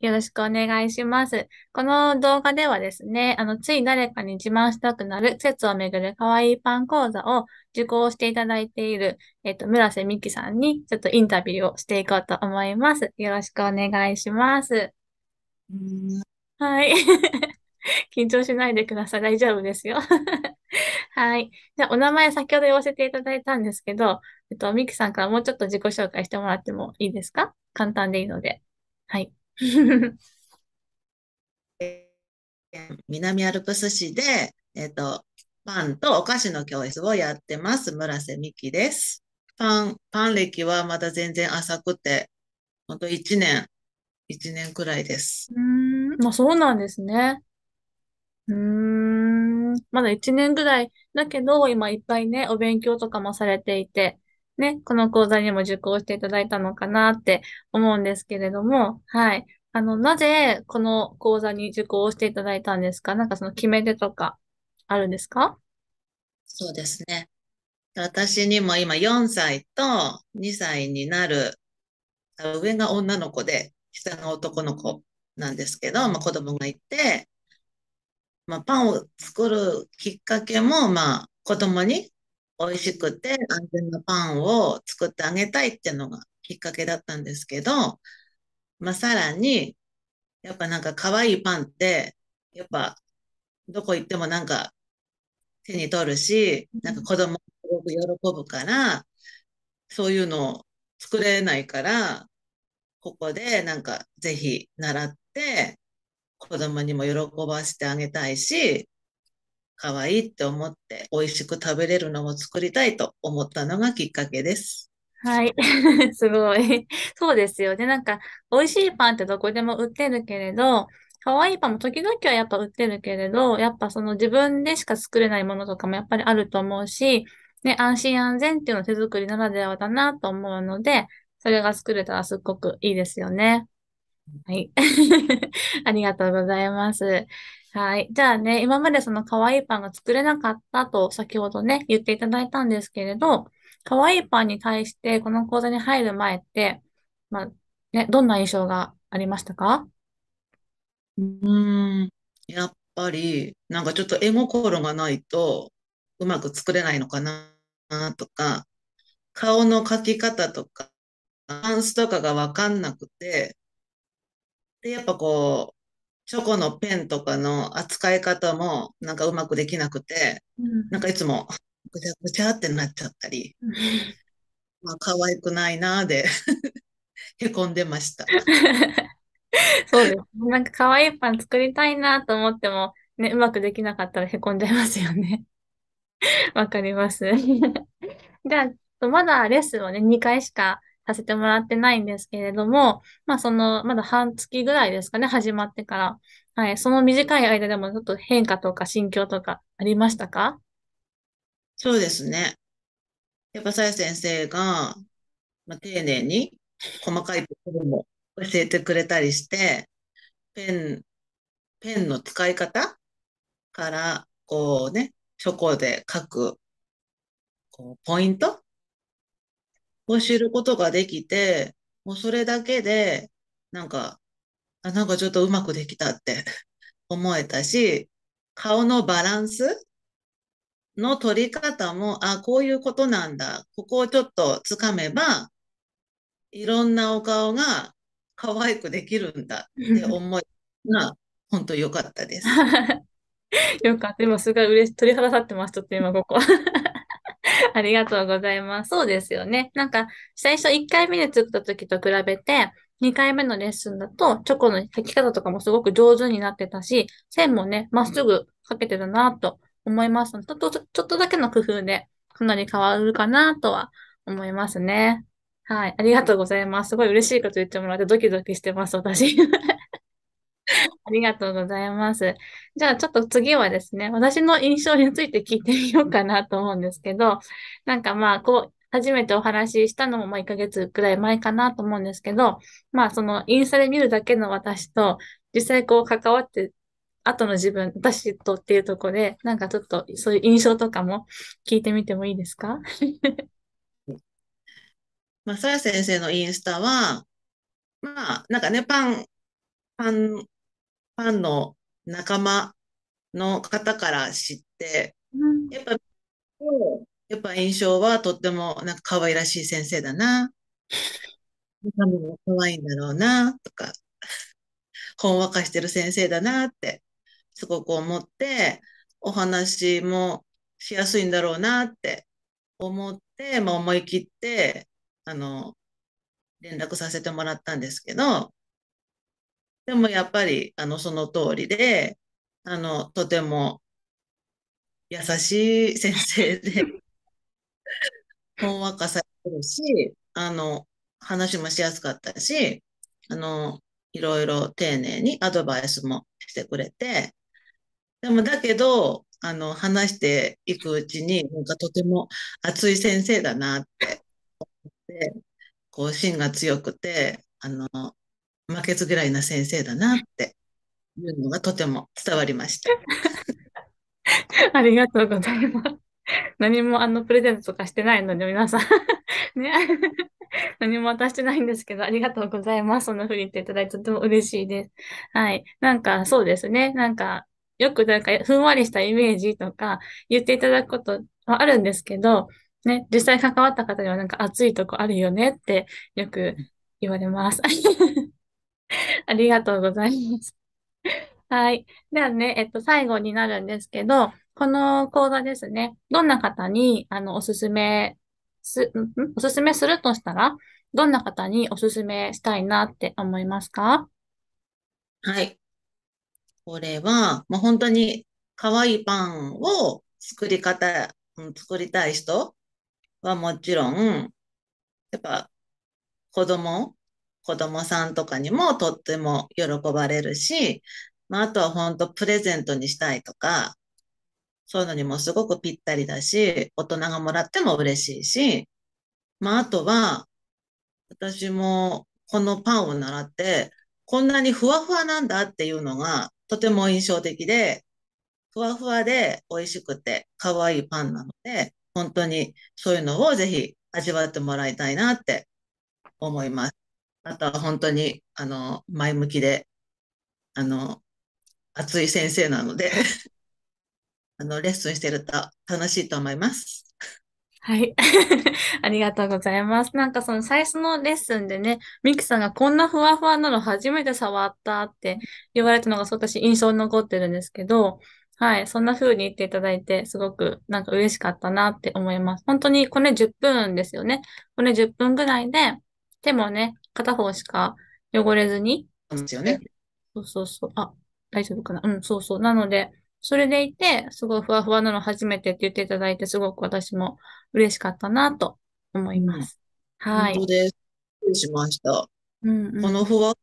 よろしくお願いします。この動画ではですね、あの、つい誰かに自慢したくなる説をめぐる可愛いパン講座を受講していただいている、えっと、村瀬美希さんにちょっとインタビューをしていこうと思います。よろしくお願いします。はい。緊張しないでください。大丈夫ですよ。はい。じゃあ、お名前先ほど言わせていただいたんですけど、えっと、ミキさんからもうちょっと自己紹介してもらってもいいですか簡単でいいので。はい。南アルプス市で、えっ、ー、と、パンとお菓子の教室をやってます。村瀬美希です。パン、パン歴はまだ全然浅くて、ほんと1年、1年くらいです。うん、まあそうなんですね。うん、まだ1年ぐらいだけど、今いっぱいね、お勉強とかもされていて、ね、この講座にも受講していただいたのかなって思うんですけれども、はい。あの、なぜこの講座に受講していただいたんですかなんかその決め手とかあるんですかそうですね。私にも今4歳と2歳になる、上が女の子で、下が男の子なんですけど、まあ、子供がいて、まあ、パンを作るきっかけも、まあ、子供に美味しくて安全なパンを作ってあげたいっていうのがきっかけだったんですけど、まあ、さらに、やっぱなんか可愛いパンって、やっぱどこ行ってもなんか手に取るし、なんか子供すごく喜ぶから、そういうのを作れないから、ここでなんかぜひ習って、子供にも喜ばせてあげたいし、可愛いって思って美味しく食べれるのを作りたいと思ったのがきっかけです。はい。すごい。そうですよね。なんか、美味しいパンってどこでも売ってるけれど、可愛いパンも時々はやっぱ売ってるけれど、やっぱその自分でしか作れないものとかもやっぱりあると思うし、ね、安心安全っていうの手作りならではだなと思うので、それが作れたらすっごくいいですよね。はい。ありがとうございます。はい。じゃあね、今までその可愛いパンが作れなかったと先ほどね、言っていただいたんですけれど、可愛いパンに対して、この講座に入る前って、まあ、ね、どんな印象がありましたかうーん、やっぱり、なんかちょっと絵心がないと、うまく作れないのかなとか、顔の描き方とか、ランスとかがわかんなくて、で、やっぱこう、チョコのペンとかの扱い方もなんかうまくできなくて、うん、なんかいつもぐちゃぐちゃってなっちゃったり、まあ可愛くないなで へこんでました。そうです。なんか可愛いパン作りたいなと思っても、ね、うまくできなかったらへこんじゃいますよね。わかります。じゃあ、まだレッスンをね、2回しかさせてもらってないんですけれども、まあその、まだ半月ぐらいですかね、始まってから。はい、その短い間でもちょっと変化とか心境とかありましたかそうですね。やっぱ、さや先生が、まあ、丁寧に細かいところも教えてくれたりして、ペン、ペンの使い方から、こうね、チョコで書く、こう、ポイントを知ることができて、もうそれだけで、なんか、あ、なんかちょっとうまくできたって思えたし、顔のバランスの取り方も、あ、こういうことなんだ。ここをちょっとつかめば、いろんなお顔が可愛くできるんだって思いが、本当良かったです。よかった。今すごい嬉し、鳥肌立ってます。ちょっと今ここ。ありがとうございます。そうですよね。なんか、最初1回目で作った時と比べて、2回目のレッスンだと、チョコの書き方とかもすごく上手になってたし、線もね、まっすぐかけてたなと思いますちょっと、ちょっとだけの工夫でかなり変わるかなとは思いますね。はい。ありがとうございます。すごい嬉しいこと言ってもらってドキドキしてます、私。ありがとうございます。じゃあちょっと次はですね、私の印象について聞いてみようかなと思うんですけど、なんかまあこう、初めてお話ししたのもまあ1ヶ月くらい前かなと思うんですけど、まあそのインスタで見るだけの私と、実際こう関わって後の自分、私とっていうとこで、なんかちょっとそういう印象とかも聞いてみてもいいですか まあ、さや先生のインスタは、まあ、なんかね、パン、パン、パンの仲間の方から知って、やっぱ、やっぱ印象はとってもなんか可愛らしい先生だな。可愛いんだろうな、とか、ほんわかしてる先生だなってすごく思ってお話もしやすいんだろうなって思って、まあ、思い切ってあの連絡させてもらったんですけどでもやっぱりあのその通りであのとても優しい先生で ほんわかされてるしあの話もしやすかったしあのいろいろ丁寧にアドバイスもしてくれてでもだけど、あの、話していくうちに、なんかとても熱い先生だなって思って、こう、芯が強くて、あの、負けず嫌いな先生だなっていうのがとても伝わりました。ありがとうございます。何もあのプレゼントとかしてないので皆さん ね 何も渡してないんですけど、ありがとうございます。そんなふうに言っていただいてとても嬉しいです。はい。なんかそうですね。なんかよくなんかふんわりしたイメージとか言っていただくことはあるんですけど、ね、実際関わった方にはなんか熱いとこあるよねってよく言われます。ありがとうございます。はい。ではね、えっと、最後になるんですけど、この講座ですね、どんな方に、あの、おすすめす、んおすすめするとしたら、どんな方におすすめしたいなって思いますかはい。これは、まあ、本当に可愛いパンを作り方、うん、作りたい人はもちろん、やっぱ子供、子供さんとかにもとっても喜ばれるし、まあ、あとは本当プレゼントにしたいとか、そういうのにもすごくぴったりだし、大人がもらっても嬉しいし、まあ、あとは、私もこのパンを習って、こんなにふわふわなんだっていうのがとても印象的で、ふわふわで美味しくて可愛いパンなので、本当にそういうのをぜひ味わってもらいたいなって思います。あとは本当に、あの、前向きで、あの、熱い先生なので あの、レッスンしてると楽しいと思います。はい。ありがとうございます。なんかその最初のレッスンでね、ミキさんがこんなふわふわなの初めて触ったって言われたのが私印象に残ってるんですけど、はい。そんな風に言っていただいて、すごくなんか嬉しかったなって思います。本当にこれ10分ですよね。これ10分ぐらいで、手もね、片方しか汚れずに。そうですよね。そうそうそう。あ、大丈夫かな。うん、そうそう。なので、それでいて、すごいふわふわなの初めてって言っていただいて、すごく私も嬉しかったなと思います。うん、はい。本当です。しました。うん、うん、このふわ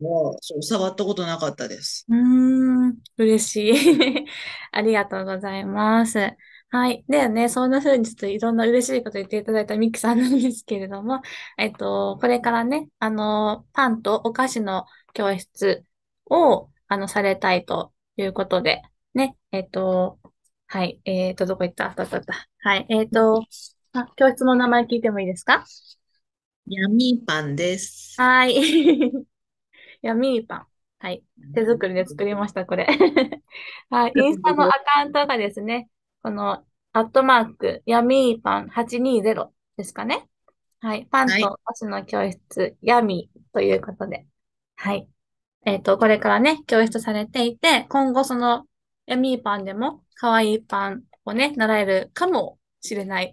もう触ったことなかったです。うん、嬉しい。ありがとうございます。はい。ではね、そんな風にちょっといろんな嬉しいこと言っていただいたミキさんなんですけれども、えっと、これからね、あの、パンとお菓子の教室を、あの、されたいということで、ね、えっ、ー、と、はい、えっ、ー、と、どこ行ったあったあったあった。はい、えっ、ー、と、あ、教室の名前聞いてもいいですか闇パンです。はい。闇 パン。はい。手作りで作りました、これ。はい。インスタのアカウントがですね、この、アットマーク、闇パン820ですかね。はい。パンとお菓の教室、はい、闇ということで。はい。えっ、ー、と、これからね、教室されていて、今後そのミーパンでも可愛いパンをね、習えるかもしれない。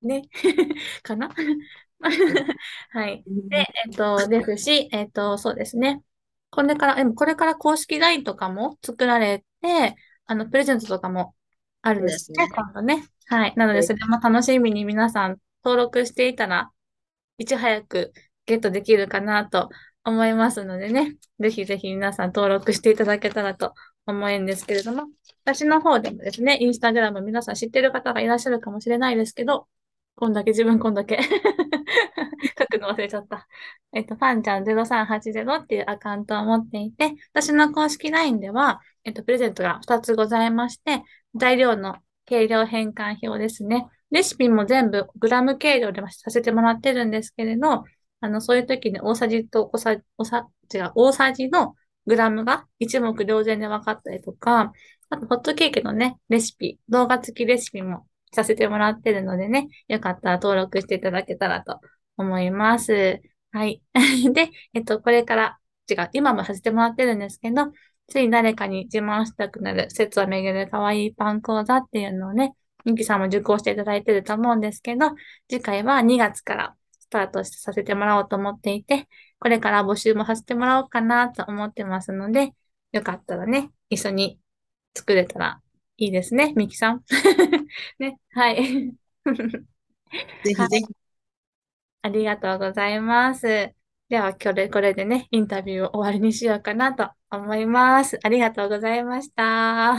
ね。かな はい。で、えっと、ですし、えっと、そうですね。これから、でもこれから公式 LINE とかも作られて、あの、プレゼントとかもあるんですね、今度ね。はい。なので、それも楽しみに皆さん登録していたら、いち早くゲットできるかなと思いますのでね、ぜひぜひ皆さん登録していただけたらと思うんですけれども、私の方でもですね、インスタグラム皆さん知ってる方がいらっしゃるかもしれないですけど、こんだけ自分こんだけ 書くの忘れちゃった。えっと、ファンちゃん0380っていうアカウントを持っていて、私の公式 LINE では、えっと、プレゼントが2つございまして、材料の計量変換表ですね。レシピも全部グラム計量でさせてもらってるんですけれど、あの、そういう時に大さじと小さじ、おさ、違う、大さじのグラムが一目瞭然で分かったりとか、あとホットケーキのね、レシピ、動画付きレシピもさせてもらってるのでね、よかったら登録していただけたらと思います。はい。で、えっと、これから、違う、今もさせてもらってるんですけど、つい誰かに自慢したくなる、説をめぐる可愛いパン講座っていうのをね、ミキさんも受講していただいてると思うんですけど、次回は2月からスタートさせてもらおうと思っていて、これから募集もさせてもらおうかなと思ってますので、よかったらね、一緒に作れたらいいですね、ミキさん。ね、はい。ぜひぜひ、はい、ありがとうございます。では、今日これでね、インタビューを終わりにしようかなと思います。ありがとうございました。